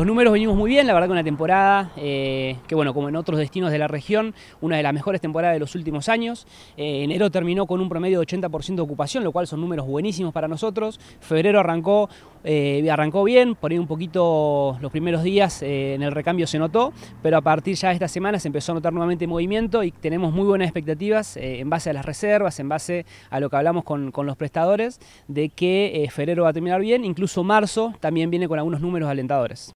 Los números venimos muy bien, la verdad que una temporada eh, que, bueno, como en otros destinos de la región, una de las mejores temporadas de los últimos años. Eh, enero terminó con un promedio de 80% de ocupación, lo cual son números buenísimos para nosotros. Febrero arrancó, eh, arrancó bien, por ahí un poquito los primeros días en el recambio se notó, pero a partir ya de esta semana se empezó a notar nuevamente movimiento y tenemos muy buenas expectativas en base a las reservas, en base a lo que hablamos con los prestadores, de que febrero va a terminar bien, incluso marzo también viene con algunos números alentadores.